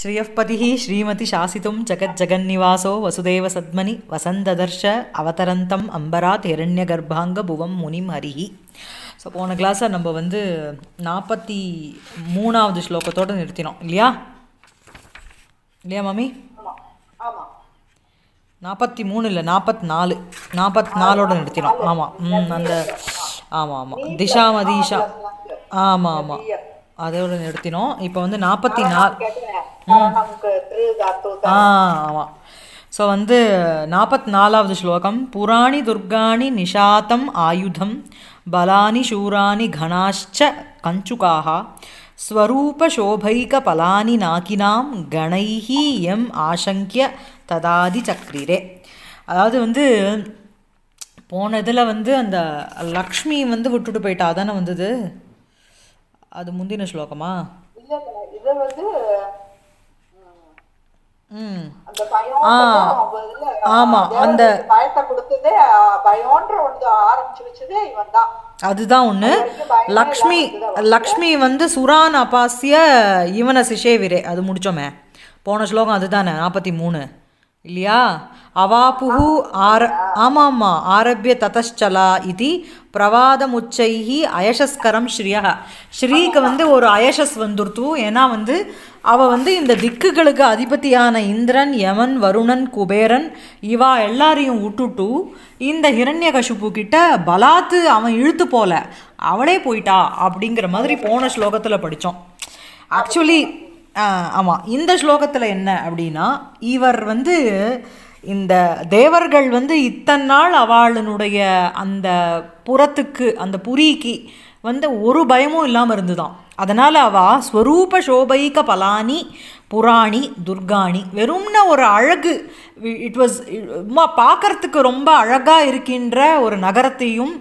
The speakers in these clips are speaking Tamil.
ஸ்ரீமதி சாசித்தும் ಶಾಸಿತು வசுதேவ ವಸುದೇವ வசந்ததர்ஷ அவதரந்தம் அம்பராத் ಅಂಬರಾತ್ கர்ப்பாங்க புவம் முனிம் ஹரிஹி ஸோ போன கிளாஸை நம்ம வந்து நாற்பத்தி மூணாவது ஸ்லோகத்தோடு நிறுத்தினோம் இல்லையா இல்லையா மாமி நாற்பத்தி மூணு இல்லை நாற்பத்தி நாலு நாற்பத்தி நாலோடு நிறுத்தினோம் ஆமாம் அந்த ஆமாம் ஆமாம் திஷா மதீஷா ஆமாம் ஆமாம் அதோட நிறுத்தினோம் இப்போ வந்து நாற்பத்தி நாலு ஆமாம் ஸோ வந்து நாற்பத்தி நாலாவது ஸ்லோகம் புராணி துர்காணி நிஷாத்தம் ஆயுதம் பலானி சூராணி கணாஷ்ச கஞ்சுகாக ஸ்வரூபசோபைகபலானி நாக்கினாம் கணைஹி எம் ஆசங்கிய ததாதி சக்ரிரே அதாவது வந்து போன இதில் வந்து அந்த லக்ஷ்மி வந்து விட்டுட்டு போயிட்டா தானே வந்தது அது முந்தின ஸ்லோகமா அதுதான் ஒண்ணு லக்ஷ்மி லக்ஷ்மி வந்து சுரான் அபாசிய இவன சிஷேவிரே அது முடிச்சோமே போன ஸ்லோகம் அதுதானே நாற்பத்தி மூணு இல்லையா அவாபுஹு ஆர ஆமாம்மா ஆரபிய ததச்சலா இது பிரவாதமுச்சைஹி அயசஸ்கரம் ஸ்ரீயா ஸ்ரீக்கு வந்து ஒரு அயசஸ் வந்துருத்து ஏன்னா வந்து அவள் வந்து இந்த திக்குகளுக்கு அதிபதியான இந்திரன் யமன் வருணன் குபேரன் இவா எல்லாரையும் விட்டுட்டு இந்த ஹிரண்ய கிட்ட பலாத்து அவன் இழுத்து போல அவளே போயிட்டா அப்படிங்கிற மாதிரி போன ஸ்லோகத்தில் படித்தோம் ஆக்சுவலி ஆமாம் இந்த ஸ்லோகத்தில் என்ன அப்படின்னா இவர் வந்து இந்த தேவர்கள் வந்து இத்தனை நாள் அவளுனுடைய அந்த புறத்துக்கு அந்த புரிக்கு வந்து ஒரு பயமும் இல்லாமல் இருந்துதான் அதனால் அவள் ஸ்வரூப சோபைக பலானி புராணி துர்காணி வெறும்னா ஒரு அழகு இட் வாஸ் பார்க்கறதுக்கு ரொம்ப அழகாக இருக்கின்ற ஒரு நகரத்தையும்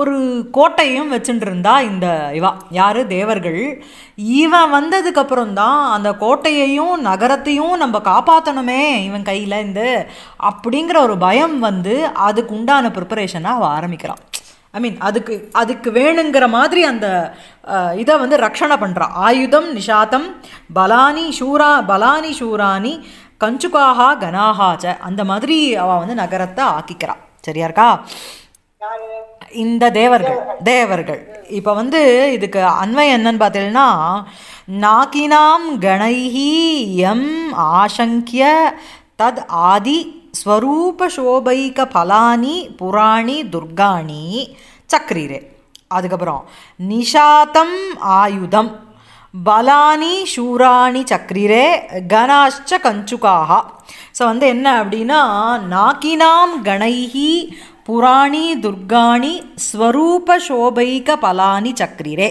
ஒரு கோட்டையும் வச்சுட்டுருந்தா இந்த இவா யார் தேவர்கள் இவன் வந்ததுக்கப்புறம் தான் அந்த கோட்டையையும் நகரத்தையும் நம்ம காப்பாற்றணுமே இவன் கையில் இந்த அப்படிங்கிற ஒரு பயம் வந்து அதுக்கு உண்டான ப்ரிப்பரேஷனாக அவள் ஆரம்பிக்கிறான் ஐ மீன் அதுக்கு அதுக்கு வேணுங்கிற மாதிரி அந்த இதை வந்து ரக்ஷணை பண்ணுறான் ஆயுதம் நிஷாத்தம் பலானி ஷூரா பலானி ஷூரானி கஞ்சுகாஹா கனாகாச்ச அந்த மாதிரி அவள் வந்து நகரத்தை ஆக்கிக்கிறான் சரியா இருக்கா இந்த தேவர்கள் தேவர்கள் இப்போ வந்து இதுக்கு அன்வயம் என்னன்னு பார்த்தீங்கன்னா நாக்கினாம் கணைஹி எம் ஆசங்கிய தத் ஆதி ஸ்வரூபசோபைக பலானி புராணி துர்காணி சக்ரீரே அதுக்கப்புறம் நிஷாத்தம் ஆயுதம் பலானி ஷூராணி சக்ரிரே கனாஷ்ச கஞ்சுகாக ஸோ வந்து என்ன அப்படின்னா நாக்கினாம் கணைஹி புராணி துர்காணி ஸ்வரூப சோபைக பலானி சக்ரிரே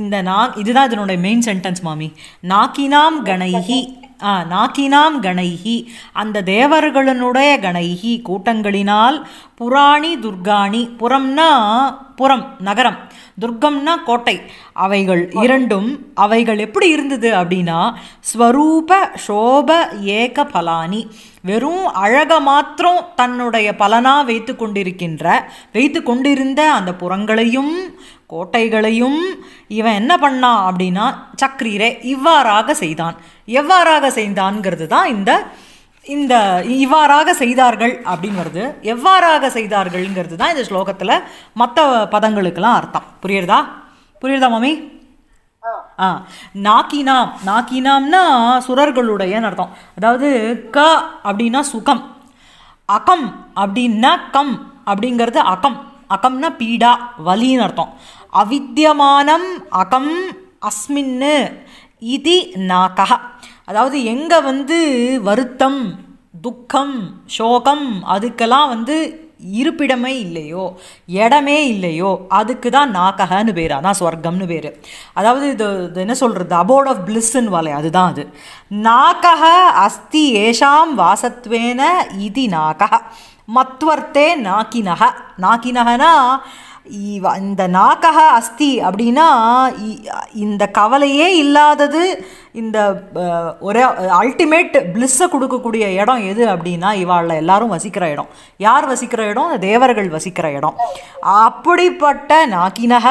இந்த நான் இதுதான் இதனுடைய மெயின் சென்டென்ஸ் மாமி நாக்கினாம் கணைஹி நாக்கினாம் கணைகி அந்த தேவர்களினுடைய கணைகி கூட்டங்களினால் புராணி துர்காணி புறம்னா புறம் நகரம் துர்க்கம்னா கோட்டை அவைகள் இரண்டும் அவைகள் எப்படி இருந்தது அப்படின்னா ஸ்வரூப சோப ஏக பலானி வெறும் அழக மாத்திரம் தன்னுடைய பலனாக வைத்து கொண்டிருக்கின்ற வைத்து கொண்டிருந்த அந்த புறங்களையும் கோட்டைகளையும் இவன் என்ன பண்ணான் அப்படின்னா சக்ரீரை இவ்வாறாக செய்தான் எவ்வாறாக செய்தான்ங்கிறது தான் இந்த இந்த இவ்வாறாக செய்தார்கள் அப்படிங்கிறது எவ்வாறாக செய்தார்கள்ங்கிறது தான் இந்த ஸ்லோகத்தில் மற்ற பதங்களுக்கெல்லாம் அர்த்தம் புரியுறதா புரியுறதா மாமி ஆ நாக்கினாம் நாக்கினாம்னா சுரர்களுடைய அர்த்தம் அதாவது க அப்படின்னா சுகம் அகம் அப்படின்னா கம் அப்படிங்கிறது அகம் அகம்னா பீடா வலின்னு அர்த்தம் அவித்தியமானம் அகம் அஸ்மின்னு இது நாக்கா அதாவது எங்கே வந்து வருத்தம் துக்கம் சோகம் அதுக்கெல்லாம் வந்து இருப்பிடமே இல்லையோ இடமே இல்லையோ அதுக்கு தான் நாகஹன்னு பேர் அதான் ஸ்வர்க்கம்னு பேர் அதாவது இது என்ன சொல்கிறது அபோர்ட் ஆஃப் பிளிஸ்ன்னு வாழை அதுதான் அது நாகஹ அஸ்தி ஏஷாம் வாசத்வேன இதி நாகஹ மத்வர்த்தே நாக்கினக நாக்கினகனா இந்த நாக்கக அஸ்தி அப்படின்னா இந்த கவலையே இல்லாதது இந்த ஒரே அல்டிமேட் பிளிஸ்ஸை கொடுக்கக்கூடிய இடம் எது அப்படின்னா இவாளில் எல்லாரும் வசிக்கிற இடம் யார் வசிக்கிற இடம் தேவர்கள் வசிக்கிற இடம் அப்படிப்பட்ட நாக்கினக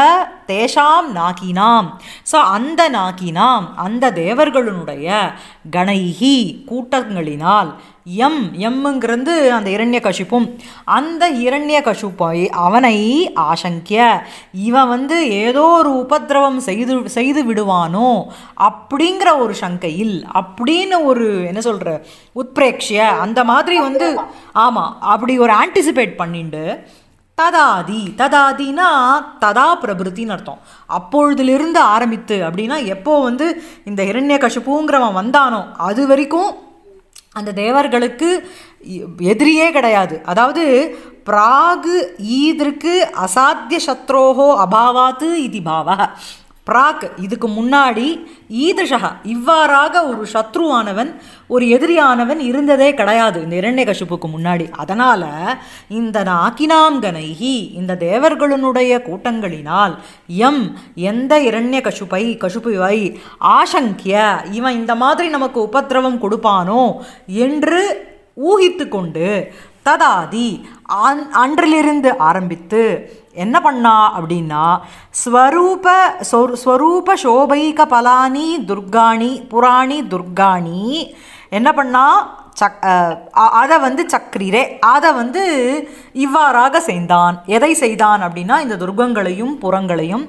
தேஷாம் நாகினாம் ஸோ அந்த நாகினாம் அந்த தேவர்களுடைய கணைகி கூட்டங்களினால் எம் எம்முங்கிறது அந்த இரண்ய கசிப்பும் அந்த இரண்ய கசிப்பாய் அவனை ஆசங்கிய இவன் வந்து ஏதோ ஒரு உபதிரவம் செய்து செய்து விடுவானோ அப்படிங்கிற ஒரு சங்கையில் அப்படின்னு ஒரு என்ன சொல்கிற உத்பிரேக்ஷிய அந்த மாதிரி வந்து ஆமாம் அப்படி ஒரு ஆன்டிசிபேட் பண்ணிட்டு ததாதி ததாதினா ததா பிரபுத்தின்னு அர்த்தம் அப்பொழுதுலேருந்து ஆரம்பித்து அப்படின்னா எப்போ வந்து இந்த இரண்ய கஷிப்புங்கிறவன் வந்தானோ அது வரைக்கும் அந்த தேவர்களுக்கு எதிரியே கிடையாது அதாவது பிராகு ஈதிற்கு அசாத்திய சத்ரோகோ அபாவாத்து இது பாவா பிராக் இதுக்கு முன்னாடி ஈதஷா இவ்வாறாக ஒரு சத்ருவானவன் ஒரு எதிரியானவன் இருந்ததே கிடையாது இந்த இரண்டே கஷிப்புக்கு முன்னாடி அதனால் இந்த நாக்கினாம்கனைகி இந்த தேவர்களினுடைய கூட்டங்களினால் எம் எந்த இரண்ய கசுப்பை கஷுப்புவை ஆசங்கிய இவன் இந்த மாதிரி நமக்கு உபத்திரவம் கொடுப்பானோ என்று ஊகித்து கொண்டு ததாதி அன் அன்றிலிருந்து ஆரம்பித்து என்ன பண்ணா அப்படின்னா ஸ்வரூப ஸ்வரூப சோபைக பலானி துர்காணி புராணி துர்காணி என்ன பண்ணா சக் அதை வந்து சக்ரிரே அதை வந்து இவ்வாறாக செய்தான் எதை செய்தான் அப்படின்னா இந்த துர்கங்களையும் புறங்களையும்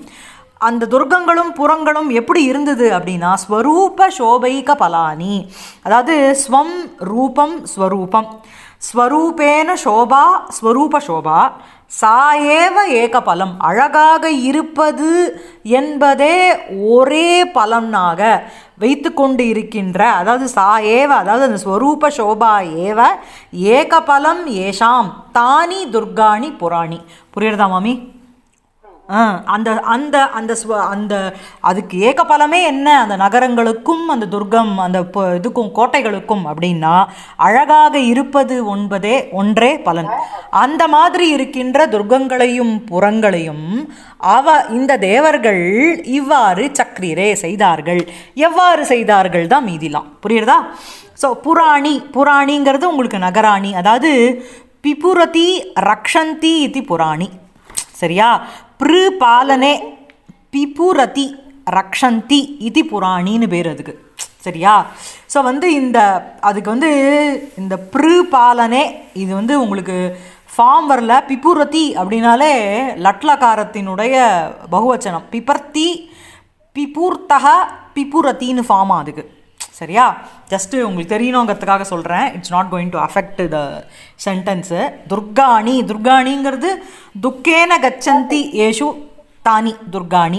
அந்த துர்க்கங்களும் புறங்களும் எப்படி இருந்தது அப்படின்னா ஸ்வரூப சோபைக பலானி அதாவது ஸ்வம் ரூபம் ஸ்வரூபம் ஸ்வரூபேன சோபா ஸ்வரூப சோபா சாயேவ ஏக பலம் அழகாக இருப்பது என்பதே ஒரே பலனாக வைத்து கொண்டு இருக்கின்ற அதாவது சா ஏவ அதாவது அந்த ஸ்வரூப சோபா ஏவ ஏக பலம் ஏஷாம் தானி துர்காணி புராணி புரியுறதா மாமி அந்த அந்த அந்த ஸ்வ அந்த அதுக்கு ஏக பலமே என்ன அந்த நகரங்களுக்கும் அந்த துர்க்கம் அந்த இதுக்கும் கோட்டைகளுக்கும் அப்படின்னா அழகாக இருப்பது ஒன்பதே ஒன்றே பலன் அந்த மாதிரி இருக்கின்ற துர்க்கங்களையும் புறங்களையும் அவ இந்த தேவர்கள் இவ்வாறு சக்ரீரே செய்தார்கள் எவ்வாறு செய்தார்கள் தான் மீதிலாம் புரியுறதா ஸோ புராணி புராணிங்கிறது உங்களுக்கு நகராணி அதாவது பிபுரதி ரக்ஷந்தி இது புராணி சரியா பிருபாலனே பிபுரதி ரக்ஷந்தி இது புராணின்னு பேர் அதுக்கு சரியா ஸோ வந்து இந்த அதுக்கு வந்து இந்த பிருபாலனே இது வந்து உங்களுக்கு ஃபார்ம் வரல பிபுரதி அப்படின்னாலே லட்லகாரத்தினுடைய பகுவச்சனம் பிபர்த்தி பிபூர்த்தக பிபுரத்தின்னு ஃபார்ம் அதுக்கு சரியா ஜஸ்ட்டு உங்களுக்கு தெரியணுங்கிறதுக்காக சொல்கிறேன் it's not going to affect the sentence துர்காணி துர்காணிங்கிறது துக்கேன கச்சந்தி ஏஷு தானி துர்காணி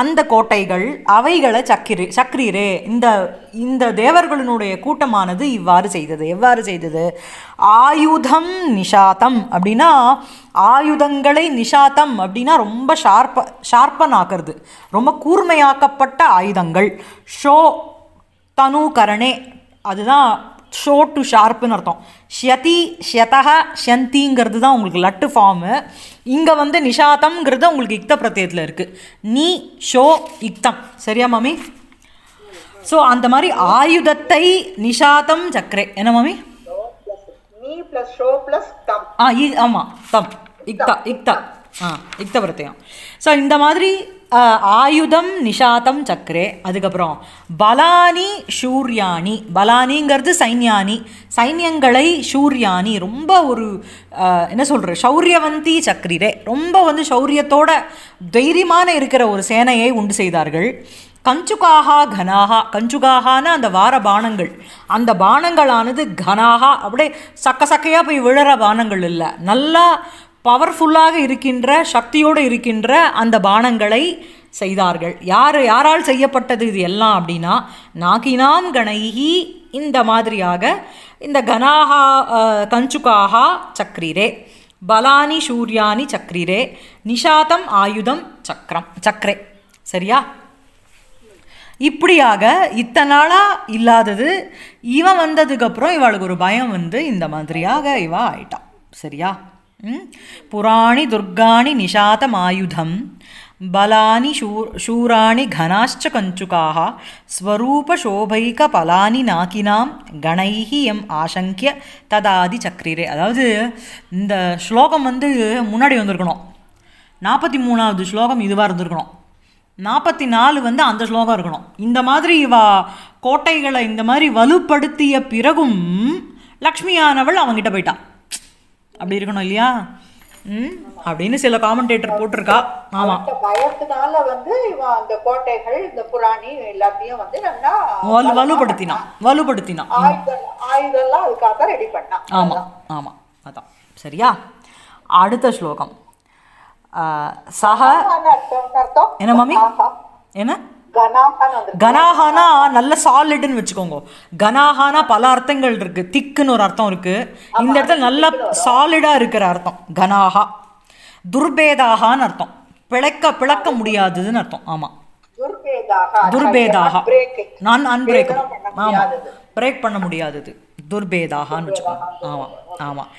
அந்த கோட்டைகள் அவைகளை சக்கிரி சக்ரீரே இந்த இந்த தேவர்களினுடைய கூட்டமானது இவ்வாறு செய்தது எவ்வாறு செய்தது ஆயுதம் நிஷாத்தம் அப்படின்னா ஆயுதங்களை நிஷாத்தம் அப்படின்னா ரொம்ப ஷார்ப்ப ஷார்ப்பன் ஆக்கிறது ரொம்ப கூர்மையாக்கப்பட்ட ஆயுதங்கள் ஷோ தனு கரணே அதுதான் ஷோ டு ஷார்ப்புன்னு அர்த்தம் ஷதி ஷதா ஷந்திங்கிறது தான் உங்களுக்கு லட்டு ஃபார்மு இங்கே வந்து நிஷாதம்ங்கிறது உங்களுக்கு இக்த பிரத்தியத்தில் இருக்குது நீ ஷோ இக்தம் சரியா மாமி ஸோ அந்த மாதிரி ஆயுதத்தை நிஷாதம் சக்கரே என்ன மாமி ஆ ஆமாம் தம் இக்தா இக்தா ஆ இக்த பிரத்தியம் ஸோ இந்த மாதிரி ஆயுதம் நிஷாத்தம் சக்கரே அதுக்கப்புறம் பலானி ஷூர்யானி பலானிங்கிறது சைன்யானி சைன்யங்களை ஷூர்யானி ரொம்ப ஒரு என்ன சொல்கிற சௌரியவந்தி சக்கரிரே ரொம்ப வந்து சௌரியத்தோட தைரியமான இருக்கிற ஒரு சேனையை உண்டு செய்தார்கள் கஞ்சுகாகா கனாகா கஞ்சுகாகான அந்த வார பானங்கள் அந்த பானங்களானது கனாகா அப்படியே சக்க சக்கையாக போய் விழற பானங்கள் இல்லை நல்லா பவர்ஃபுல்லாக இருக்கின்ற சக்தியோடு இருக்கின்ற அந்த பானங்களை செய்தார்கள் யார் யாரால் செய்யப்பட்டது இது எல்லாம் அப்படின்னா நாகினாம் கணைகி இந்த மாதிரியாக இந்த கனாகா கஞ்சுகாகா சக்ரிரே பலானி சூர்யானி சக்ரிரே நிஷாதம் ஆயுதம் சக்கரம் சக்கரே சரியா இப்படியாக இத்தனை நாளாக இல்லாதது இவன் வந்ததுக்கப்புறம் இவளுக்கு ஒரு பயம் வந்து இந்த மாதிரியாக இவா ஆயிட்டான் சரியா புராணி పురాణి దుర్గాణి சூராணி బలాని శూరాణి ఘనాశ్చ కంచుకా பலானி நாக்கினாம் கணை எம் ஆசங்கிய ததாதி சக்ரீரே அதாவது இந்த ஸ்லோகம் வந்து முன்னாடி வந்திருக்கணும் நாற்பத்தி மூணாவது ஸ்லோகம் இதுவாக இருந்திருக்கணும் நாற்பத்தி நாலு வந்து அந்த ஸ்லோகம் இருக்கணும் இந்த மாதிரி இவா கோட்டைகளை இந்த மாதிரி வலுப்படுத்திய பிறகும் லக்ஷ்மியானவள் அவங்ககிட்ட போயிட்டான் அப்படி இருக்கணும் இல்லையா ம் அப்படின்னு சில காமெண்டேட்டர் போட்டிருக்கா ஆமாம் பயத்தினால வந்து இவன் அந்த கோட்டைகள் இந்த புராணி எல்லாத்தையும் வந்து நல்லா வலு வலுப்படுத்தினான் வலுப்படுத்தினான் ஆயுதெல்லாம் அதுக்காக ரெடி பண்ணான் ஆமாம் ஆமாம் அதான் சரியா அடுத்த ஸ்லோகம் சஹ என்ன மாமி என்ன கனாஹானா நல்ல சாலிடுன்னு வச்சுக்கோங்க கனாஹானா பல அர்த்தங்கள் இருக்கு திக்குன்னு ஒரு அர்த்தம் இருக்கு இந்த இடத்துல நல்ல சாலிடா இருக்கிற அர்த்தம் கனாஹா துர்பேதாகான்னு அர்த்தம் பிழைக்க பிழக்க முடியாததுன்னு அர்த்தம் ஆமா துர்பேதாகா நான் அன்பிரேக்கபிள் ஆமா பிரேக் பண்ண முடியாதது துர்பேதாகான்னு வச்சுக்கோங்க ஆமாம் ஆமாம்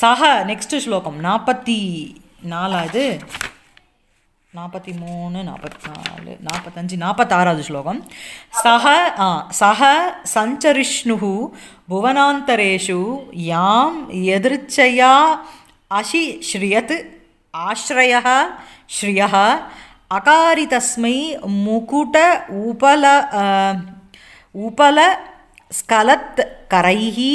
சக நெக்ஸ்ட் ஸ்லோகம் நாற்பத்தி நாலாவது நாற்பத்தி மூணு நாற்பத்தி நாலு நாற்பத்தஞ்சு நாற்பத்தாறாவது ஸ்லோகம் சஹ சஹ சஞ்சரிஷ்ணு புவனாந்தரேஷு யாம் எதிர்ச்சையா அஷி ஸ்ரியத் ஆஸ்ரய ஸ்ரிய அகாரிதஸ்மை முகுட உபல உபல ஸ்கலத் கரைஹி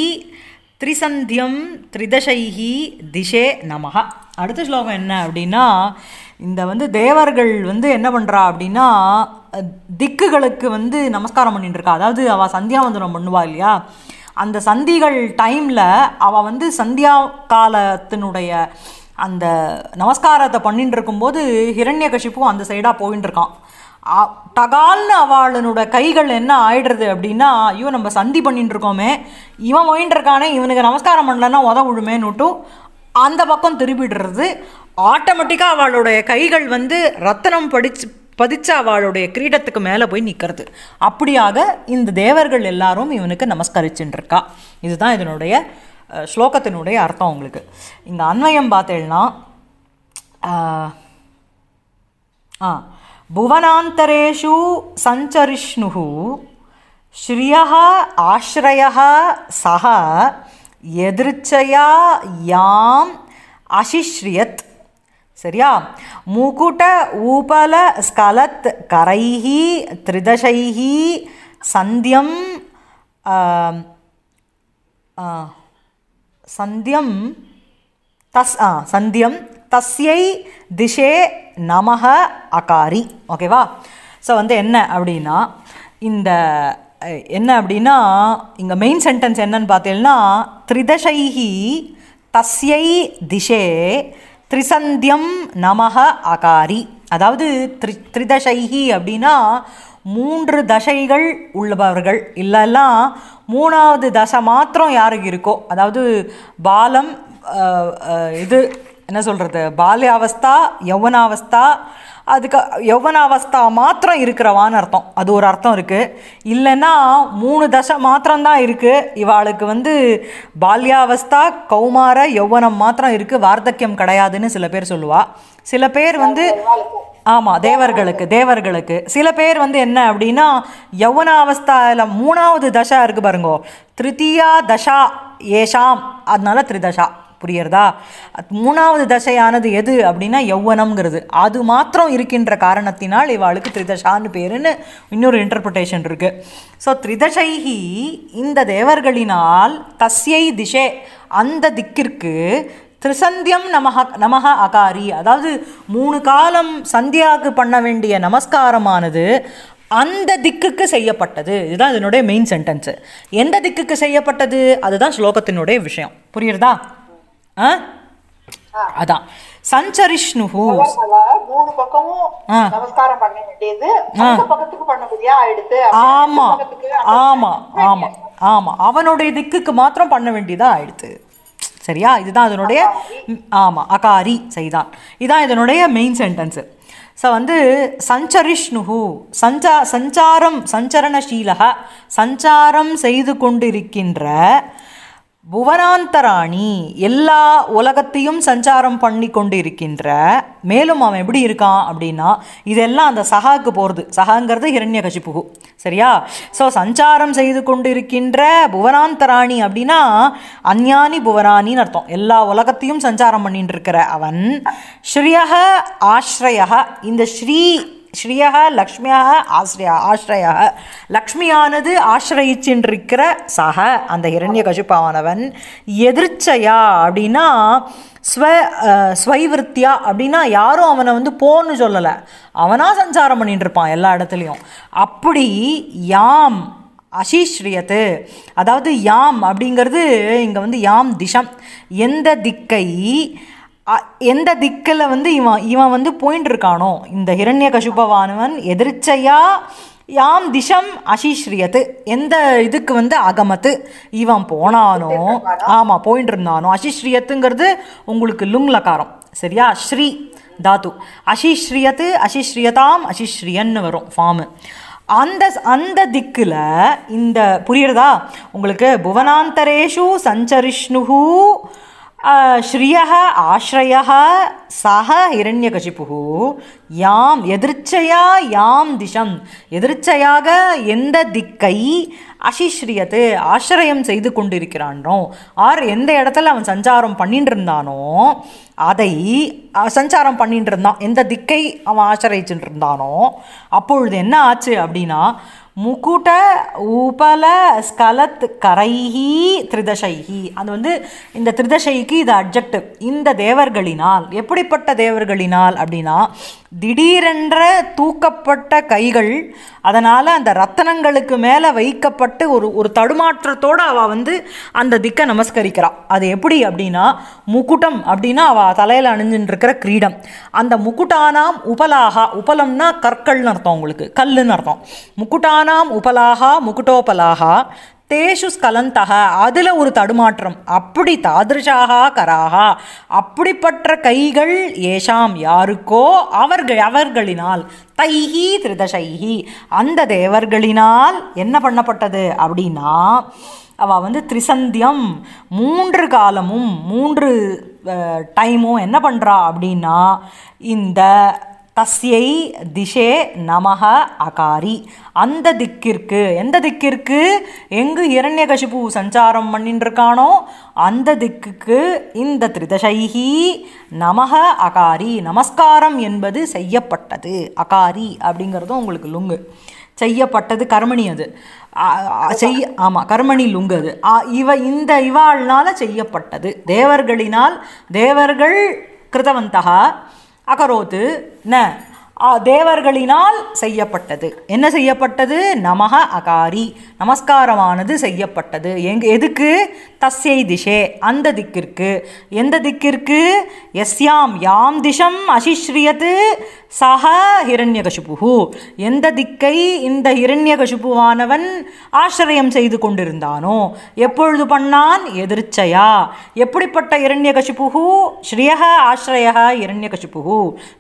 த்ரிசந்தியம் த்ரிதசைஹி திஷே நமஹ அடுத்த ஸ்லோகம் என்ன அப்படின்னா இந்த வந்து தேவர்கள் வந்து என்ன பண்ணுறா அப்படின்னா திக்குகளுக்கு வந்து நமஸ்காரம் பண்ணிட்டு இருக்கா அதாவது அவள் சந்தியாவந்தனம் பண்ணுவா இல்லையா அந்த சந்திகள் டைமில் அவள் வந்து சந்தியா காலத்தினுடைய அந்த நமஸ்காரத்தை பண்ணிட்டு இருக்கும்போது ஹிரண்ய கஷிப்பும் அந்த சைடாக போயின்னு இருக்கான் டகால்னு அவளனோட கைகள் என்ன ஆயிடுறது அப்படின்னா ஐயோ நம்ம சந்தி பண்ணிட்டு இருக்கோமே இவன் போயின்னு இருக்கானே இவனுக்கு நமஸ்காரம் பண்ணலன்னா உதவுழுமேன்னுட்டும் அந்த பக்கம் திருப்பிடுறது ஆட்டோமேட்டிக்காக அவளுடைய கைகள் வந்து ரத்தனம் படிச்சு பதிச்ச அவளுடைய கிரீடத்துக்கு மேலே போய் நிற்கிறது அப்படியாக இந்த தேவர்கள் எல்லாரும் இவனுக்கு நமஸ்கரிச்சுட்டுருக்கா இதுதான் இதனுடைய ஸ்லோகத்தினுடைய அர்த்தம் உங்களுக்கு இந்த அன்வயம் பார்த்தேன்னா ஆ புவனாந்தரேஷு சஞ்சரிஷ்ணு ஸ்ரீயா ஆஷ்ரய சஹ எதிர்ச்சையா யாம் அசிஷ்ரியத் சரியா முகுட ஊபல ஸ்கலத் கரைஹி த்ரிதசைஹி சந்தியம் சந்தியம் தஸ் ஆ சந்தியம் தஸ்யை திஷே நமக அகாரி ஓகேவா ஸோ வந்து என்ன அப்படின்னா இந்த என்ன அப்படின்னா இங்கே மெயின் சென்டென்ஸ் என்னன்னு பார்த்தீங்கன்னா த்ரிதசைஹி தஸ்யை திசே த்ரிசந்தியம் நமக அகாரி அதாவது த்ரி த்ரிதசைஹி அப்படின்னா மூன்று தசைகள் உள்ளவர்கள் இல்லைன்னா மூணாவது தசை மாத்திரம் யாருக்கு இருக்கோ அதாவது பாலம் இது என்ன சொல்கிறது பால்யாவஸ்தா யௌவனாவஸ்தா அதுக்கு யௌவனாவஸ்தா மாத்திரம் இருக்கிறவான்னு அர்த்தம் அது ஒரு அர்த்தம் இருக்குது இல்லைன்னா மூணு தசை மாத்திரம்தான் இருக்குது இவாளுக்கு வந்து பால்யாவஸ்தா கௌமார யௌவனம் மாத்திரம் இருக்குது வார்த்தக்கியம் கிடையாதுன்னு சில பேர் சொல்லுவாள் சில பேர் வந்து ஆமாம் தேவர்களுக்கு தேவர்களுக்கு சில பேர் வந்து என்ன அப்படின்னா யௌவனாவஸ்தாவில் மூணாவது தசா இருக்குது பாருங்கோ திருத்தியா தசா ஏஷாம் அதனால திரிதசா புரியறதா மூணாவது தசையானது எது அப்படின்னா யௌவனம்ங்கிறது அது மாத்திரம் இருக்கின்ற காரணத்தினால் இவாளுக்கு திரிதசான்னு பேருன்னு இன்னொரு இன்டர்பிரிட்டேஷன் இருக்குது ஸோ த்ரிதசைஹி இந்த தேவர்களினால் தஸ்யை திசே அந்த திக்கிற்கு த்ரிசந்தியம் நமக நமக அகாரி அதாவது மூணு காலம் சந்தியாவுக்கு பண்ண வேண்டிய நமஸ்காரமானது அந்த திக்குக்கு செய்யப்பட்டது இதுதான் இதனுடைய மெயின் சென்டென்ஸு எந்த திக்குக்கு செய்யப்பட்டது அதுதான் ஸ்லோகத்தினுடைய விஷயம் புரியுறதா அதான் சஞ்சரிஷ்ணு மூணு பக்கமும் நமஸ்காரம் பண்ண வேண்டியது பக்கத்துக்கு பண்ண முடியா ஆயிடுது ஆமா ஆமா ஆமா ஆமா அவனுடைய திக்குக்கு மாத்திரம் பண்ண வேண்டியதா ஆயிடுது சரியா இதுதான் இதனுடைய ஆமாம் அகாரி செய்தான் இதான் இதனுடைய மெயின் சென்டென்ஸு ஸோ வந்து சஞ்சரிஷ்ணுஹு சஞ்சா சஞ்சாரம் சஞ்சரணசீலக சஞ்சாரம் செய்து கொண்டிருக்கின்ற புவனாந்தராணி எல்லா உலகத்தையும் சஞ்சாரம் பண்ணி கொண்டு இருக்கின்ற மேலும் அவன் எப்படி இருக்கான் அப்படின்னா இதெல்லாம் அந்த சகாக்கு போகிறது சகாங்கிறது ஹிரண்ய கசிப்புகு சரியா ஸோ சஞ்சாரம் செய்து கொண்டு இருக்கின்ற புவனாந்தராணி அப்படின்னா அஞ்ஞானி புவனானின்னு அர்த்தம் எல்லா உலகத்தையும் சஞ்சாரம் பண்ணிட்டு இருக்கிற அவன் ஸ்ரீயக ஆஸ்ரய இந்த ஸ்ரீ ஸ்ரீயா லக்ஷ்மியாக ஆசிரியா ஆசிரியாக லக்ஷ்மியானது ஆசிரயிச்சின்றிருக்கிற சக அந்த இரண்ய கஜுப்பாவானவன் எதிர்ச்சையா அப்படின்னா ஸ்வ ஸ்வைவிருத்தியா அப்படின்னா யாரும் அவனை வந்து போன்னு சொல்லலை அவனாக சஞ்சாரம் பண்ணிட்டு இருப்பான் எல்லா இடத்துலையும் அப்படி யாம் அசீஸ்ரியத்து அதாவது யாம் அப்படிங்கிறது இங்கே வந்து யாம் திஷம் எந்த திக்கை எந்த திக்கில் வந்து இவன் இவன் வந்து இருக்கானோ இந்த ஹிரண்ய கசுபவானவன் எதிர்ச்சையா யாம் திஷம் அசீஸ்ரியத்து எந்த இதுக்கு வந்து அகமத்து இவன் போனானோ ஆமாம் போயிட்டு இருந்தானோ அசிஸ்ரியத்துங்கிறது உங்களுக்கு லுங் லக்காரம் சரியா ஸ்ரீ தாத்து அசிஸ்ரியத்து அசிஸ்ரியதாம் அசிஸ்ரியன்னு வரும் ஃபார்மு அந்த அந்த திக்கில் இந்த புரியுறதா உங்களுக்கு புவனாந்தரேஷு சஞ்சரிஷ்ணுஹூ ஸ்ரீயः आश्रयः सः हिरण्यकशिपुः யாம் எதிர்ச்சையா யாம் திசம் எதிர்ச்சையாக எந்த திக்கை அசிஸ்ரீயத்து ஆசிரியம் செய்து கொண்டிருக்கிறானோ ஆர் எந்த இடத்துல அவன் சஞ்சாரம் பண்ணிட்டு இருந்தானோ அதை சஞ்சாரம் பண்ணிட்டு இருந்தான் எந்த திக்கை அவன் ஆசிரியிச்சுட்டு இருந்தானோ அப்பொழுது என்ன ஆச்சு அப்படின்னா முகுட உபல ஸ்கலத் கரைஹி திரிதசைஹி அது வந்து இந்த திரிதசைக்கு இது அட்ஜெக்ட் இந்த தேவர்களினால் எப்படிப்பட்ட தேவர்களினால் அப்படின்னா திடீரென்ற தூக்கப்பட்ட கைகள் அதனால் அந்த ரத்தனங்களுக்கு மேலே வைக்கப்பட்டு ஒரு ஒரு தடுமாற்றத்தோடு அவள் வந்து அந்த திக்கை நமஸ்கரிக்கிறாள் அது எப்படி அப்படின்னா முக்குட்டம் அப்படின்னா அவள் தலையில் இருக்கிற கிரீடம் அந்த முக்குட்டானாம் உபலாகா உபலம்னா கற்கள்னு அர்த்தம் உங்களுக்கு கல்லுன்னு அர்த்தம் முக்குட்டான ஸ்தலானாம் உபலாகா முகுட்டோபலாகா தேஷு ஸ்கலந்தக அதில் ஒரு தடுமாற்றம் அப்படி தாதிருஷாகா கராகா அப்படிப்பட்ட கைகள் ஏஷாம் யாருக்கோ அவர்கள் அவர்களினால் தைஹி திருதசைஹி அந்த தேவர்களினால் என்ன பண்ணப்பட்டது அப்படின்னா அவள் வந்து திரிசந்தியம் மூன்று காலமும் மூன்று டைமும் என்ன பண்ணுறா அப்படின்னா இந்த தஸ்யை திஷே நமக அகாரி அந்த திக்கிற்கு எந்த திக்கிற்கு எங்கு இரண்ய கசிப்பு சஞ்சாரம் பண்ணின்றிருக்கானோ அந்த திக்குக்கு இந்த திரிதசைகி நமக அகாரி நமஸ்காரம் என்பது செய்யப்பட்டது அகாரி அப்படிங்கிறதும் உங்களுக்கு லுங்கு செய்யப்பட்டது கர்மணி அது செய் ஆமாம் கர்மணி லுங்கு அது இவ இந்த இவாள்னால் செய்யப்பட்டது தேவர்களினால் தேவர்கள் கிருதவந்தகா அகரோத்து ந தேவர்களினால் செய்யப்பட்டது என்ன செய்யப்பட்டது நமக அகாரி நமஸ்காரமானது செய்யப்பட்டது எங் எதுக்கு தஸ்யை திஷே அந்த திக்கிற்கு எந்த திக்கிற்கு எஸ்யாம் யாம் திஷம் அசிஸ்ரியது சஹ ஹிரண்யகசுபு எந்த திக்கை இந்த ஹிரண்யகசுபுவானவன் ஆசிரியம் செய்து கொண்டிருந்தானோ எப்பொழுது பண்ணான் எதிர்ச்சையா எப்படிப்பட்ட இரண்யகசுபு ஸ்ரீயக ஆசிரய இரண்யகசுபு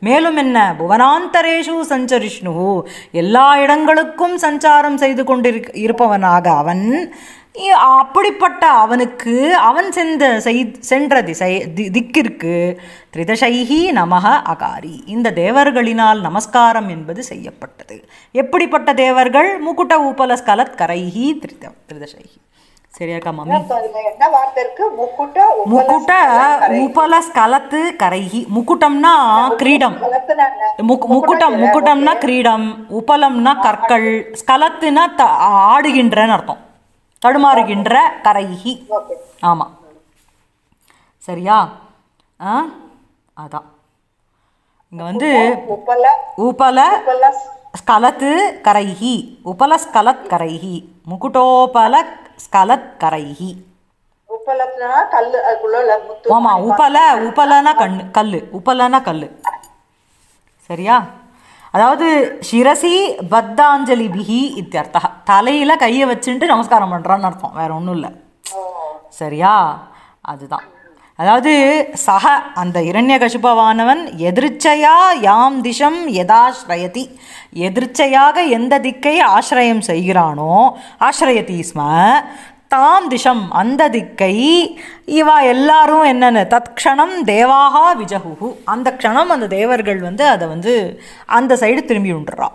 மேலும் என்ன புவனான் சர்வாந்தரேஷு சஞ்சரிஷ்ணு எல்லா இடங்களுக்கும் சஞ்சாரம் செய்து கொண்டிருக்க இருப்பவனாக அவன் அப்படிப்பட்ட அவனுக்கு அவன் சென்ற செய் சென்ற திசை தி திக்கிற்கு திரிதசைஹி நமக அகாரி இந்த தேவர்களினால் நமஸ்காரம் என்பது செய்யப்பட்டது எப்படிப்பட்ட தேவர்கள் முக்குட்ட உபலஸ்கலத் ஸ்கலத் கரைஹி திரித திரிதசைஹி சரியாக்கா மாமி என்ன வார்த்தை இருக்கு முக்குட்ட முக்குட்ட உபலஸ் கலத்து கரைகி முக்குட்டம்னா கிரீடம் முக்குட்டம் முக்குட்டம்னா கிரீடம் உபலம்னா கற்கள் ஸ்கலத்துனா த ஆடுகின்றன்னு அர்த்தம் தடுமாறுகின்ற கரைகி ஆமாம் சரியா ஆ அதான் இங்கே வந்து உபல உப்பல ஸ்கலத்து கரைகி உபலஸ்கலத் கரைகி முக்குட்டோபல ஸ்கலத்கரைஹி ஆமா உபல உபலனா கண் கல் உபலனா கல் சரியா அதாவது சிரசி பத்தாஞ்சலி பிஹி இத்தியர்த்தா தலையில் கையை வச்சுட்டு நமஸ்காரம் பண்ணுறான்னு அர்த்தம் வேற ஒன்றும் இல்லை சரியா அதுதான் அதாவது சக அந்த இரண்ய கசிபவானவன் எதிர்ச்சையா யாம் திசம் எதாஸ்ரயதி எதிர்ச்சையாக எந்த திக்கை ஆசிரயம் செய்கிறானோ ஆசிரயதி ஸ்ம தாம் திசம் அந்த திக்கை இவா எல்லாரும் என்னென்னு தற்கணம் தேவாகா விஜகுஹு அந்த க்ஷணம் அந்த தேவர்கள் வந்து அதை வந்து அந்த சைடு திரும்பி விண்டுறா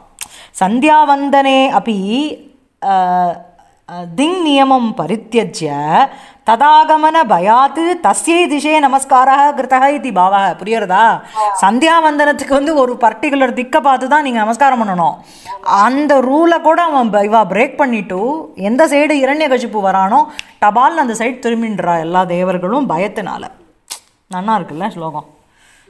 சந்தியாவந்தனே அப்படி திங் நியமம் பரித்தியஜ்ய ததாகமன பயாத்து தஸ்யை திசே நமஸ்காரா கிருத்தக இது பாவா சந்தியா சந்தியாவந்தனத்துக்கு வந்து ஒரு பர்டிகுலர் திக்கை பார்த்து தான் நீங்கள் நமஸ்காரம் பண்ணணும் அந்த ரூலை கூட அவன் இவா பிரேக் பண்ணிட்டு எந்த சைடு இரண்ய கசிப்பு வரானோ டபால்னு அந்த சைடு திரும்பின்றா எல்லா தேவர்களும் பயத்தினால நல்லா இருக்குல்ல ஸ்லோகம்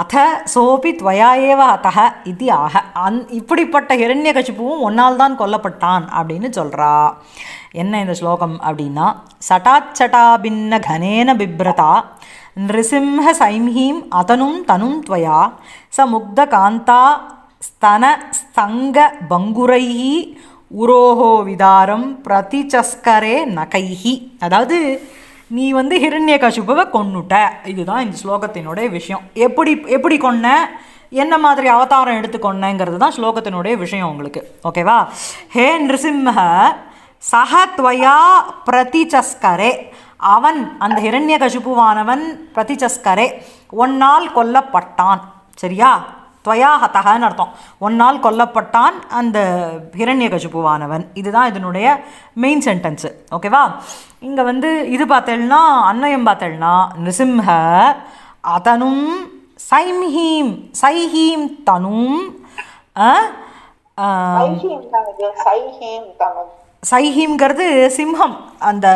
அத சோபி துவயா ஏவ அத்தக இது ஆக அந் இப்படிப்பட்ட ஹிரண்ய கஷிப்பும் ஒன்னால் தான் கொல்லப்பட்டான் அப்படின்னு சொல்கிறா என்ன இந்த ஸ்லோகம் அப்படின்னா சட்டாச்சட்டாபின்ன கனேன பிப்ரதா நிருசிம்ஹ சைம்ஹீம் அதனும் தனும் துவயா ச முக்த காந்தா ஸ்தன ஸ்தங்க பங்குரைஹி உரோஹோ விதாரம் பிரதிச்சஸ்கரே நகைஹி அதாவது நீ வந்து ஹிரண்ய கஷிபுவை கொன்னுட்ட இதுதான் இந்த ஸ்லோகத்தினுடைய விஷயம் எப்படி எப்படி கொன்ன என்ன மாதிரி அவதாரம் எடுத்துக்கொன்னங்கிறது தான் ஸ்லோகத்தினுடைய விஷயம் உங்களுக்கு ஓகேவா ஹே நிருசிம்ம சஹத்வயா பிரதிச்சஸ்கரே அவன் அந்த ஹிரண்ய கஷிபுவானவன் பிரதிச்சஸ்கரே ஒன்னால் கொல்லப்பட்டான் சரியா துவயா ஹத்தகான்னு அர்த்தம் ஒன்னால் கொல்லப்பட்டான் அந்த ஹிரண்ய கஜுபுவானவன் இதுதான் இதனுடைய மெயின் சென்டென்ஸு ஓகேவா இங்கே வந்து இது பார்த்தேன்னா அன்னயம் பார்த்தேன்னா நிருசிம்ஹ அதனும் சைம்ஹீம் சைஹீம் தனும் சைஹீம்ங்கிறது சிம்ஹம் அந்த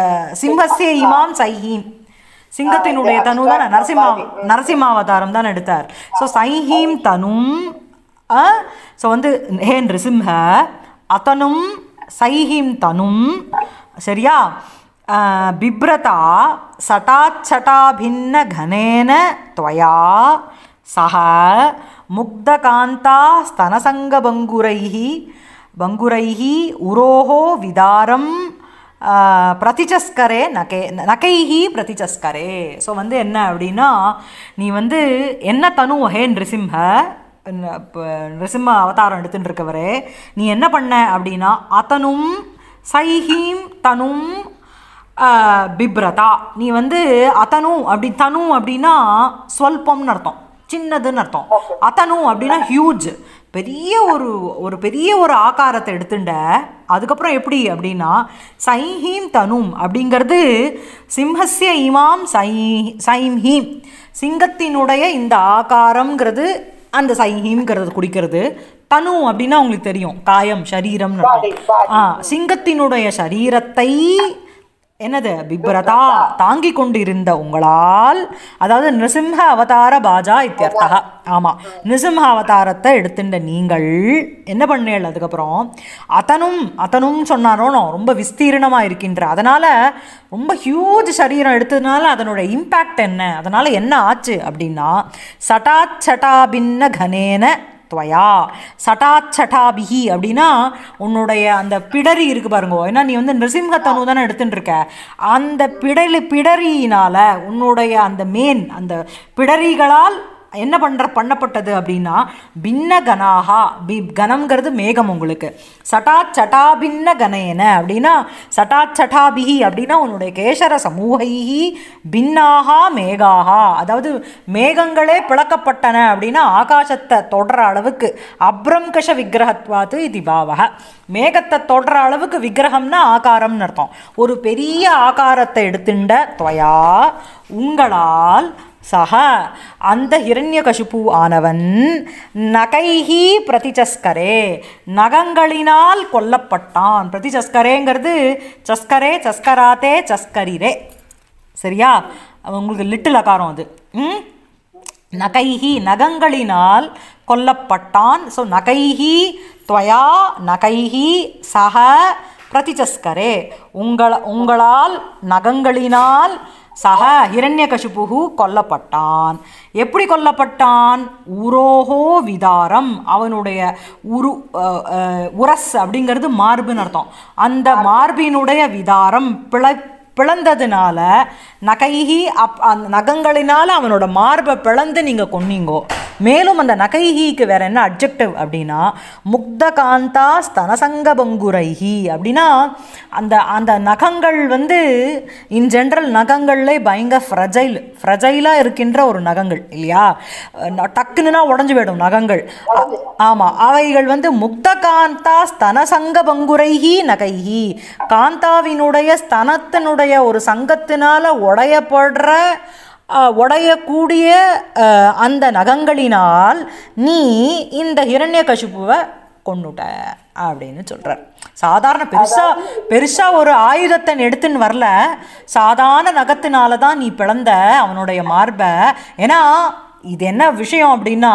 சிம்ஹஸ்ய இமாம் சைஹீம் சிங்கத்தினுடைய தனு தான் நரசிம்மா நரசிம்மாவதாரம் தான் எடுத்தார் ஸோ சைஹீம் தனும் ஸோ வந்து ஹே நிருசிம்ஹ அத்தனும் சைஹீம் தனும் சரியா பிப்ரதா பின்ன கனேன துவயா சக ஸ்தனசங்க பங்குரைஹி பங்குரைஹி உரோஹோ விதாரம் பிரதிச்சஸ்கரே நகை நகைஹி பிரதிச்சஸ்கரே ஸோ வந்து என்ன அப்படின்னா நீ வந்து என்ன தனு ஹே நிருசிம்ஹ இப்போ நிருசிம்ம அவதாரம் எடுத்துட்டு இருக்கவரே நீ என்ன பண்ண அப்படின்னா அத்தனும் சைஹீம் தனும் பிப்ரதா நீ வந்து அத்தனும் அப்படி தனு அப்படின்னா ஸ்வல்பம்னு அர்த்தம் சின்னதுன்னு அர்த்தம் அத்தனும் அப்படின்னா ஹியூஜ் பெரிய ஒரு ஒரு பெரிய ஒரு ஆகாரத்தை எடுத்துட்ட அதுக்கப்புறம் எப்படி அப்படின்னா சைஹீம் தனும் அப்படிங்கிறது சிம்ஹஸ்ய இமாம் சை சைம் சிங்கத்தினுடைய இந்த ஆகாரம்ங்கிறது அந்த சைஹீம்ங்கிறது குடிக்கிறது தனு அப்படின்னா உங்களுக்கு தெரியும் காயம் சரீரம்னு ஆ சிங்கத்தினுடைய சரீரத்தை என்னது பிப்ரதா தாங்கி கொண்டு இருந்த உங்களால் அதாவது நிருசிம்ஹ அவதார பாஜா இத்தியர்த்தா ஆமாம் நிருசிம்ஹ அவதாரத்தை எடுத்துட்ட நீங்கள் என்ன பண்ணேள் அதுக்கப்புறம் அதனும் அதனும் சொன்னாரோனோ ரொம்ப விஸ்தீரணமாக இருக்கின்ற அதனால் ரொம்ப ஹியூஜ் சரீரம் எடுத்ததுனால அதனோட இம்பேக்ட் என்ன அதனால் என்ன ஆச்சு அப்படின்னா பின்ன கனேன துவயா சட்டாச்சட்டாபிகி அப்படின்னா உன்னுடைய அந்த பிடரி இருக்குது பாருங்க ஏன்னா நீ வந்து நிருசிம்ஹ தனு தானே எடுத்துட்டு இருக்க அந்த பிடலி பிடரியினால் உன்னுடைய அந்த மேன் அந்த பிடரிகளால் என்ன பண்ணுற பண்ணப்பட்டது அப்படின்னா பின்ன கனாகா பி கனம்ங்கிறது மேகம் உங்களுக்கு சட்டா சட்டா பின்ன கனேன அப்படின்னா சட்டா சட்டாபிஹி அப்படின்னா உன்னுடைய கேசர சமூகைஹி பின்னாகா மேகாகா அதாவது மேகங்களே பிளக்கப்பட்டன அப்படின்னா ஆகாசத்தை தொடர அளவுக்கு அப்ரம் கஷ விக்கிரகத்வாத்து இது பாவக மேகத்தை தொடர அளவுக்கு விக்கிரகம்னா ஆகாரம்னு அர்த்தம் ஒரு பெரிய ஆகாரத்தை எடுத்துண்ட தொயா உங்களால் சஹா அந்த ஹிரண்யகசிப்பு ஆனவன் நகைஹி பிரதிச்சஸ்கரே நகங்களினால் கொல்லப்பட்டான் பிரதிச்சஸ்கரேங்கிறது சஸ்கரே சஸ்கராத்தே சஸ்கரிரே சரியா உங்களுக்கு லிட்டில் அகாரம் அது ம் நகைஹி நகங்களினால் கொல்லப்பட்டான் ஸோ நகைஹி துவயா நகைஹி சஹ பிரதிச்சஸ்கரே உங்கள உங்களால் நகங்களினால் சக ஹிரண்யகசிபுகு கொல்லப்பட்டான் எப்படி கொல்லப்பட்டான் உரோகோ விதாரம் அவனுடைய உரு உரஸ் அப்படிங்கிறது மார்புன்னு அர்த்தம் அந்த மார்பினுடைய விதாரம் பிழை பிளந்ததுனால நகைகி அப் அந்த நகங்களினால் அவனோட மார்பை பிளந்து நீங்கள் கொன்னீங்கோ மேலும் அந்த நகைஹிக்கு வேற என்ன அப்ஜெக்டிவ் அப்படின்னா முக்த காந்தா ஸ்தனசங்க பங்குரைஹி அப்படின்னா அந்த அந்த நகங்கள் வந்து இன் ஜென்ரல் நகங்கள்லே பயங்கர ஃப்ரஜைல் ஃப்ரஜைலாக இருக்கின்ற ஒரு நகங்கள் இல்லையா டக்குன்னுனா உடஞ்சு போயிடும் நகங்கள் ஆமாம் அவைகள் வந்து முக்த காந்தா ஸ்தனசங்க பங்குரைஹி நகைஹி காந்தாவினுடைய ஸ்தனத்தினுடைய தன்னுடைய ஒரு சங்கத்தினால் உடையப்படுற உடையக்கூடிய அந்த நகங்களினால் நீ இந்த இரண்ய கசிப்புவை கொண்டுட்ட அப்படின்னு சொல்கிறார் சாதாரண பெருசாக பெருசாக ஒரு ஆயுதத்தை எடுத்துன்னு வரல சாதாரண நகத்தினால தான் நீ பிளந்த அவனுடைய மார்பை ஏன்னா இது என்ன விஷயம் அப்படின்னா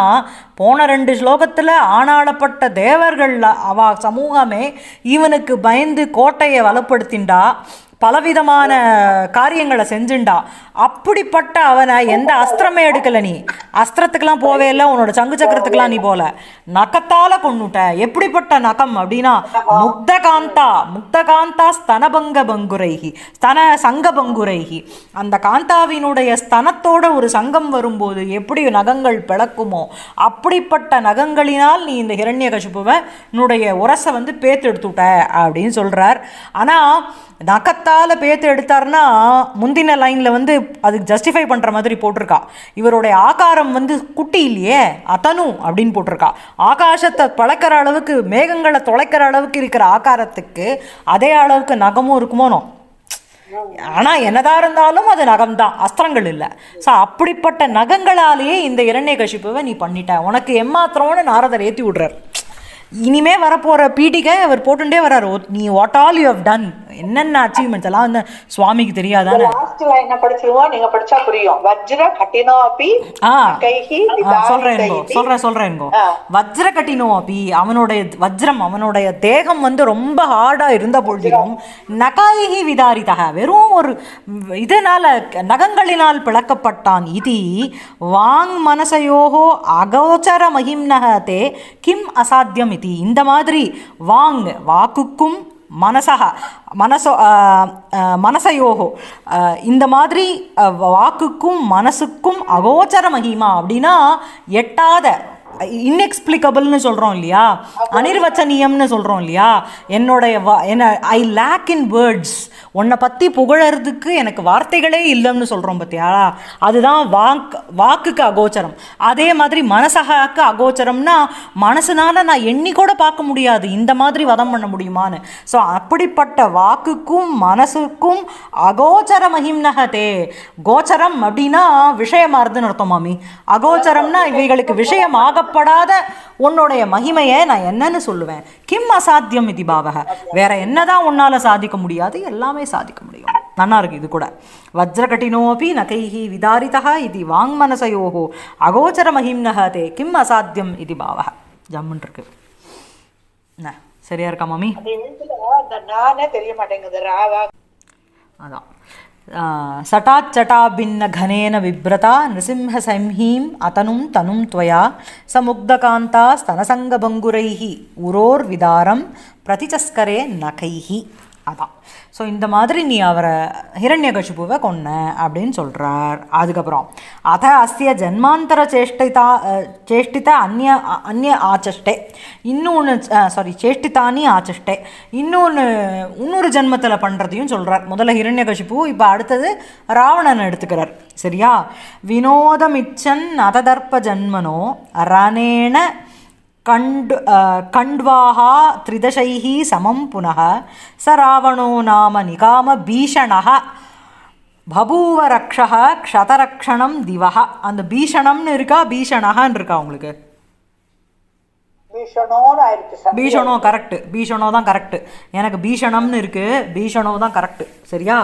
போன ரெண்டு ஸ்லோகத்தில் ஆணாடப்பட்ட தேவர்கள் அவ சமூகமே இவனுக்கு பயந்து கோட்டையை வலுப்படுத்தின்றா பலவிதமான காரியங்களை செஞ்சுண்டா அப்படிப்பட்ட அவனை எந்த அஸ்திரமே எடுக்கலை நீ அஸ்திரத்துக்கெல்லாம் போவே இல்லை உன்னோட சங்கு சக்கரத்துக்கெல்லாம் நீ போல நகத்தால் கொண்டுட்ட எப்படிப்பட்ட நகம் அப்படின்னா முக்தகாந்தா முக்தகாந்தா ஸ்தனபங்க பங்குரைகி ஸ்தன சங்க பங்குரைகி அந்த காந்தாவினுடைய ஸ்தனத்தோட ஒரு சங்கம் வரும்போது எப்படி நகங்கள் பிளக்குமோ அப்படிப்பட்ட நகங்களினால் நீ இந்த ஹிரண்ய கசிப்புவனுடைய உரசை வந்து பேத்து எடுத்துட்ட அப்படின்னு சொல்கிறார் ஆனால் நகத்தால் பேத்து எடுத்தார்னா முந்தின லைனில் வந்து அதுக்கு ஜஸ்டிஃபை பண்ணுற மாதிரி போட்டிருக்கா இவருடைய ஆகாரம் வந்து குட்டி இல்லையே அத்தனும் அப்படின்னு போட்டிருக்கா ஆகாசத்தை பழக்கிற அளவுக்கு மேகங்களை தொலைக்கிற அளவுக்கு இருக்கிற ஆகாரத்துக்கு அதே அளவுக்கு நகமும் இருக்குமோனோ ஆனால் என்னதாக இருந்தாலும் அது நகம்தான் அஸ்திரங்கள் இல்லை ஸோ அப்படிப்பட்ட நகங்களாலேயே இந்த இரண்டே கஷிப்பவை நீ பண்ணிட்ட உனக்கு எம்மாத்திரம்னு நாரதர் ஏற்றி விடுறார் இனிமே வரப்போகிற பீட்டிக்கை அவர் போட்டுட்டே வர்றார் நீ what all you have done என்னென்ன அச்சீவ்மெண்ட்ஸ் எல்லாம் வந்து சுவாமிக்கு தெரியாதானே லாஸ்ட்ல என்ன படிச்சிருவோம் நீங்க படிச்சா புரியும் வஜ்ர கட்டினோ அப்பி கைஹி சொல்றேன் சொல்றேன் சொல்றேன் வஜ்ர கட்டினோ அவனுடைய வஜ்ரம் அவனுடைய தேகம் வந்து ரொம்ப ஹார்டா இருந்த பொழுதிலும் நகாயிஹி விதாரிதக வெறும் ஒரு இதனால நகங்களினால் பிளக்கப்பட்டான் இது வாங் மனசையோகோ அகோச்சர மகிம்னக தே கிம் அசாத்தியம் இது இந்த மாதிரி வாங் வாக்குக்கும் மனசக மனசோ மனசையோகோ இந்த மாதிரி வாக்குக்கும் மனசுக்கும் அகோச்சர மகிமா அப்படின்னா எட்டாத இன்எக்ஸ்பிளிகபிள்னு சொல்கிறோம் இல்லையா அனிர்வச்சனியம்னு சொல்கிறோம் இல்லையா என்னுடைய வா என்ன ஐ லேக் இன் வேர்ட்ஸ் உன்னை பற்றி புகழறதுக்கு எனக்கு வார்த்தைகளே இல்லைன்னு சொல்கிறோம் பார்த்தியா அதுதான் வாக் வாக்குக்கு அகோச்சரம் அதே மாதிரி மனசகாக்கு அகோச்சரம்னா மனசுனால் நான் எண்ணி கூட பார்க்க முடியாது இந்த மாதிரி வதம் பண்ண முடியுமான்னு ஸோ அப்படிப்பட்ட வாக்குக்கும் மனசுக்கும் அகோச்சர மகிம்னகதே கோச்சரம் அப்படின்னா விஷயமாறுதுன்னு அர்த்தம் மாமி அகோச்சரம்னா இவைகளுக்கு விஷயமாக சொல்லப்படாத உன்னுடைய மகிமையை நான் என்னன்னு சொல்லுவேன் கிம் அசாத்தியம் இது பாவக வேற என்னதான் உன்னால சாதிக்க முடியாது எல்லாமே சாதிக்க முடியும் நல்லா இருக்கு இது கூட வஜ்ரகட்டினோபி நகைஹி விதாரிதா இது மனசையோகோ அகோச்சர மகிம்னக தே கிம் அசாத்தியம் இது பாவக ஜம்முன் இருக்கு சரியா இருக்கா மாமி அதான் सटाच्चटाभिन्नघनेन विभ्रता नृसिंहसंहीम् अतनुं तनुं त्वया स्तनसङ्गभङ्गुरैः उरोर्विदारं नखैः அதான் ஸோ இந்த மாதிரி நீ அவரை ஹிரண்ய கஷிப்புவை கொன்ன அப்படின்னு சொல்கிறார் அதுக்கப்புறம் அத அஸ்ய ஜன்மாந்தர சேஷ்டிதா சேஷ்டித்த அந்நிய அந்நிய ஆச்சஷ்டே இன்னொன்று சாரி சேஷ்டிதானி ஆச்சஷ்டே இன்னொன்று இன்னொரு ஜென்மத்தில் பண்ணுறதையும் சொல்கிறார் முதல்ல ஹிரண்ய கஷிப்பு இப்போ அடுத்தது ராவணன் எடுத்துக்கிறார் சரியா வினோதமிச்சன் அததர்ப்ப ஜன்மனோ ரணேன கண்ட் கண்ட்வாகா த்ரிதசைஹி சமம் புனக ச ராவணோ நாம நிகாம பீஷணः பபூவ ரக்ஷக க்ஷதரக்ஷணம் திவக அந்த பீஷணம்னு இருக்கா பீஷணகான்னு இருக்கா உங்களுக்கு பீஷணோ கரெக்ட் பீஷணோ தான் கரெக்ட் எனக்கு பீஷணம்னு இருக்கு பீஷணோ தான் கரெக்ட் சரியா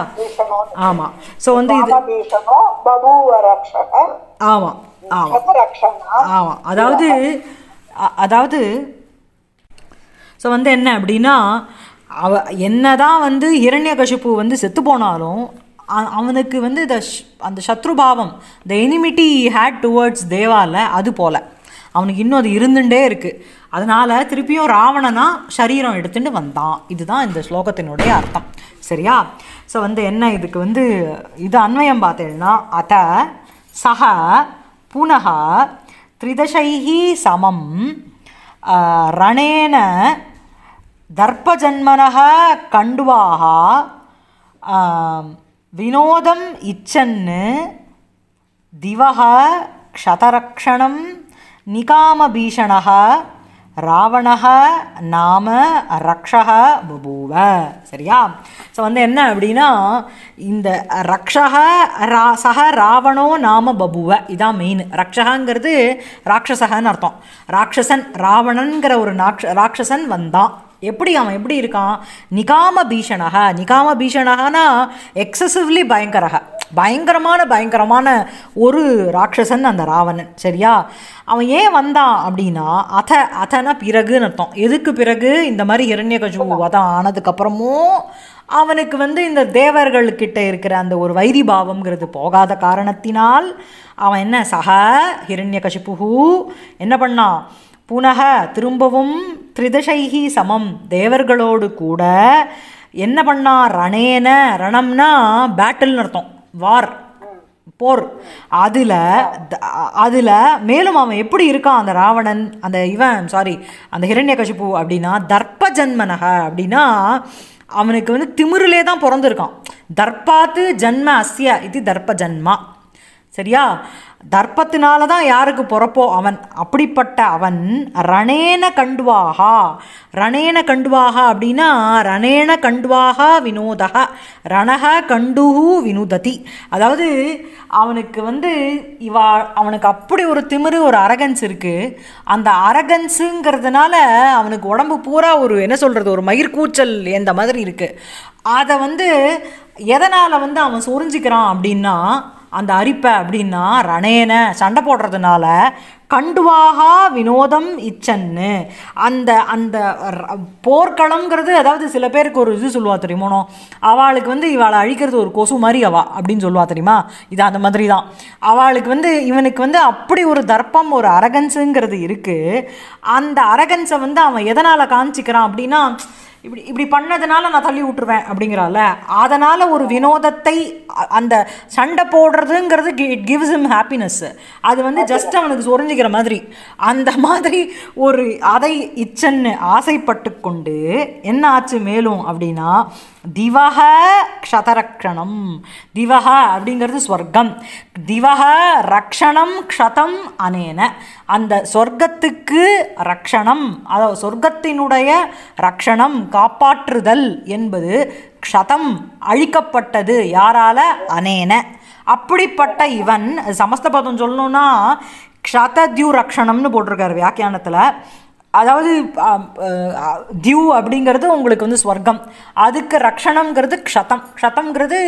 ஆமா ஸோ வந்து இது ஆமா ஆமா ஆமா அதாவது அதாவது ஸோ வந்து என்ன அப்படின்னா அவ என்ன தான் வந்து இரண்ய கஷிப்பு வந்து செத்து போனாலும் அவனுக்கு வந்து த அந்த சத்ருபாவம் த எனிமிட்டி ஹேட் டுவர்ட்ஸ் தேவாவில் அது போல் அவனுக்கு இன்னும் அது இருந்துட்டே இருக்குது அதனால் திருப்பியும் ராவணனாக சரீரம் எடுத்துகிட்டு வந்தான் இதுதான் இந்த ஸ்லோகத்தினுடைய அர்த்தம் சரியா ஸோ வந்து என்ன இதுக்கு வந்து இது அன்வயம் பார்த்தேன்னா அத்த சக புனகா त्रिदशैः சமம் ரணேன दर्पजन्मनः கண்டுவாக வினோதம் இச்சன்னு திவக க்ஷதரக்ஷணம் நிகாமபீஷணக ராவணக நாம ரக்ஷக பபூவ சரியா ஸோ வந்து என்ன அப்படின்னா இந்த ரக்ஷக ரா சக ராவணோ நாம பபுவ இதான் மெயின் ரக்ஷகாங்கிறது ராட்சசகன்னு அர்த்தம் ராட்சசன் ராவணன்கிற ஒரு நாட்ச ராட்சசன் வந்தான் எப்படி அவன் எப்படி இருக்கான் நிகாம பீஷணக நிகாம பீஷணகனா எக்ஸசிவ்லி பயங்கரக பயங்கரமான பயங்கரமான ஒரு ராட்சசன் அந்த ராவணன் சரியா அவன் ஏன் வந்தான் அப்படின்னா அத அதனா பிறகுன்னு அர்த்தம் எதுக்கு பிறகு இந்த மாதிரி இரண்ய கஜு வதம் ஆனதுக்கப்புறமும் அவனுக்கு வந்து இந்த தேவர்கள்கிட்ட இருக்கிற அந்த ஒரு வைதி பாவம்ங்கிறது போகாத காரணத்தினால் அவன் என்ன சக ஹிரண்ய என்ன பண்ணான் புனக திரும்பவும் த்ரிதசைகி சமம் தேவர்களோடு கூட என்ன பண்ணா ரணேன ரணம்னா பேட்டில்னு அர்த்தம் வார் போர் அதில் அதில் மேலும் அவன் எப்படி இருக்கான் அந்த ராவணன் அந்த இவன் சாரி அந்த ஹிரண்ய கஷிப்பு அப்படின்னா தர்ப்ப ஜன்மனக அப்படின்னா அவனுக்கு வந்து திமிரிலே தான் பிறந்திருக்கான் தர்ப்பாத்து ஜன்ம அஸ்ய இது தர்ப்ப ஜன்மா சரியா தர்ப்பத்தினால தான் யாருக்கு பிறப்போ அவன் அப்படிப்பட்ட அவன் ரணேன கண்டுவாகா ரணேன கண்டுவாகா அப்படின்னா ரணேன கண்டுவாகா வினோதகா ரணக கண்டுஹு வினுததி அதாவது அவனுக்கு வந்து இவா அவனுக்கு அப்படி ஒரு திமிரு ஒரு அரகன்ஸ் இருக்குது அந்த அரகன்ஸுங்கிறதுனால அவனுக்கு உடம்பு பூரா ஒரு என்ன சொல்கிறது ஒரு மயிர்கூச்சல் எந்த மாதிரி இருக்குது அதை வந்து எதனால் வந்து அவன் சொரிஞ்சிக்கிறான் அப்படின்னா அந்த அரிப்பை அப்படின்னா ரணேன சண்டை போடுறதுனால கண்டுவாகா வினோதம் இச்சன்னு அந்த அந்த போர்க்களம்ங்கிறது அதாவது சில பேருக்கு ஒரு இது சொல்லுவா தெரியுமோனோ அவளுக்கு வந்து இவளை அழிக்கிறது ஒரு கொசு மாதிரி அவா அப்படின்னு சொல்லுவா தெரியுமா இது அந்த மாதிரி தான் அவளுக்கு வந்து இவனுக்கு வந்து அப்படி ஒரு தர்ப்பம் ஒரு அரகன்ஸுங்கிறது இருக்குது அந்த அரகன்ஸை வந்து அவன் எதனால் காமிச்சிக்கிறான் அப்படின்னா இப்படி இப்படி பண்ணதுனால நான் தள்ளி விட்டுருவேன் அப்படிங்கிறால அதனால் ஒரு வினோதத்தை அந்த சண்டை போடுறதுங்கிறது இட் கிவ்ஸ் இம் ஹாப்பினஸ் அது வந்து ஜஸ்ட் அவனுக்கு சொரிஞ்சிக்கிற மாதிரி அந்த மாதிரி ஒரு அதை இச்சன்னு ஆசைப்பட்டு கொண்டு என்ன ஆச்சு மேலும் அப்படின்னா திவக க்ஷதரக்ஷணம் திவக அப்படிங்கிறது ஸ்வர்க்கம் திவக ரக்ஷணம் க்ஷதம் அனேன அந்த சொர்க்கத்துக்கு ரக்ஷணம் அதாவது சொர்க்கத்தினுடைய ரக்ஷணம் காப்பாற்றுதல் என்பது க்ஷதம் அழிக்கப்பட்டது யாரால அனேன அப்படிப்பட்ட இவன் சமஸ்தபதம் சொல்லணும்னா க்ஷதத்யூ ரக்ஷணம்னு போட்டிருக்கார் வியாக்கியானத்தில் அதாவது தியூ அப்படிங்கிறது உங்களுக்கு வந்து ஸ்வர்க்கம் அதுக்கு ரக்ஷணங்கிறது க்ஷதம் க்ஷதம்ங்கிறது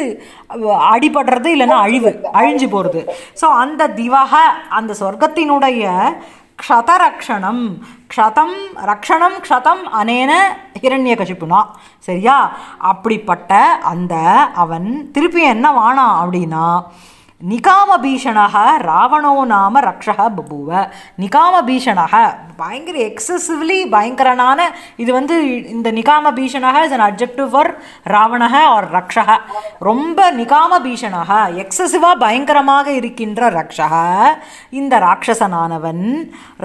அடிபடுறது இல்லைன்னா அழிவு அழிஞ்சு போகிறது ஸோ அந்த திவாக அந்த சொர்க்கத்தினுடைய க்ஷதரக்ஷணம் க்ஷதம் ரக்ஷணம் க்ஷதம் அனேன ஹிரண்ய கசிப்புனா சரியா அப்படிப்பட்ட அந்த அவன் திருப்பி என்ன வானான் அப்படின்னா நிகாமபீஷணா ராவணோ நாம ரக்ஷக பபுவ நிகாமபீஷணா பயங்கர எக்ஸசிவ்லி பயங்கரனான இது வந்து இந்த நிகாமபீஷணக இஸ் அன் அப்ஜெக்டிவ் ஃபார் ராவணக ஆர் ரக்ஷக ரொம்ப நிகாமபீஷணக எக்ஸசிவாக பயங்கரமாக இருக்கின்ற ரக்ஷக இந்த ராட்சசனானவன்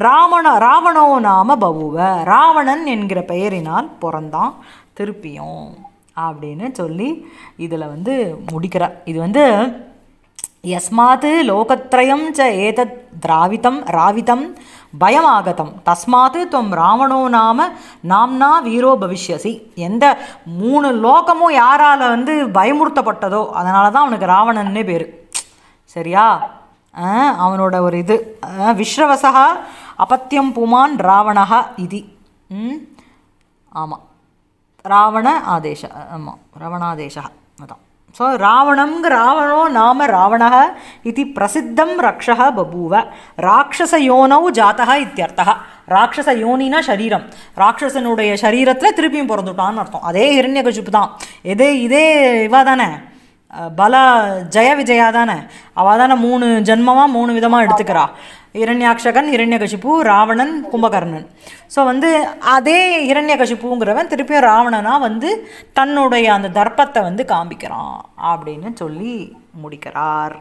ராவண ராவணோ நாம பபுவ ராவணன் என்கிற பெயரினால் பிறந்தான் திருப்பியும் அப்படின்னு சொல்லி இதில் வந்து முடிக்கிறார் இது வந்து யஸ்மாத் லோகத்ரயம் ச ஏதத் திராவிதம் ராவிதம் பயமாகதம் தஸ்மாத் துவம் ராவணோ நாம நாம்னா வீரோ பவிஷ்யசி எந்த மூணு லோகமும் யாரால் வந்து பயமுறுத்தப்பட்டதோ அதனால தான் அவனுக்கு ராவணன்னே பேர் சரியா அவனோட ஒரு இது விஸ்ரவசா அபத்தியம் புமான் ராவணா இது ஆமாம் ராவண ஆதேஷ ஆமாம் ராவணாதேஷா அதான் ஸோ ராவணங்க ராவணோ நாம ராவண இது பிரசித்தம் ரக்ஷ பபூவ ராட்சச யோனவு ஜாத்தக இத்தியர்த்தக ராட்சச யோனினா சரீரம் ராட்சசனுடைய சரீரத்தில் திருப்பியும் பிறந்துட்டான்னு அர்த்தம் அதே இரண்ய ஹிரண்யகஜுப்பு தான் எதே இதே இவா தானே பல ஜெய விஜயா தானே அவள் தானே மூணு ஜென்மமாக மூணு விதமாக எடுத்துக்கிறாள் இரண்யாக்ஷகன் இரண்யகசிப்பு ராவணன் கும்பகர்ணன் ஸோ வந்து அதே இரண்யகசிப்புங்கிறவன் திருப்பியும் ராவணனாக வந்து தன்னுடைய அந்த தர்ப்பத்தை வந்து காமிக்கிறான் அப்படின்னு சொல்லி முடிக்கிறார்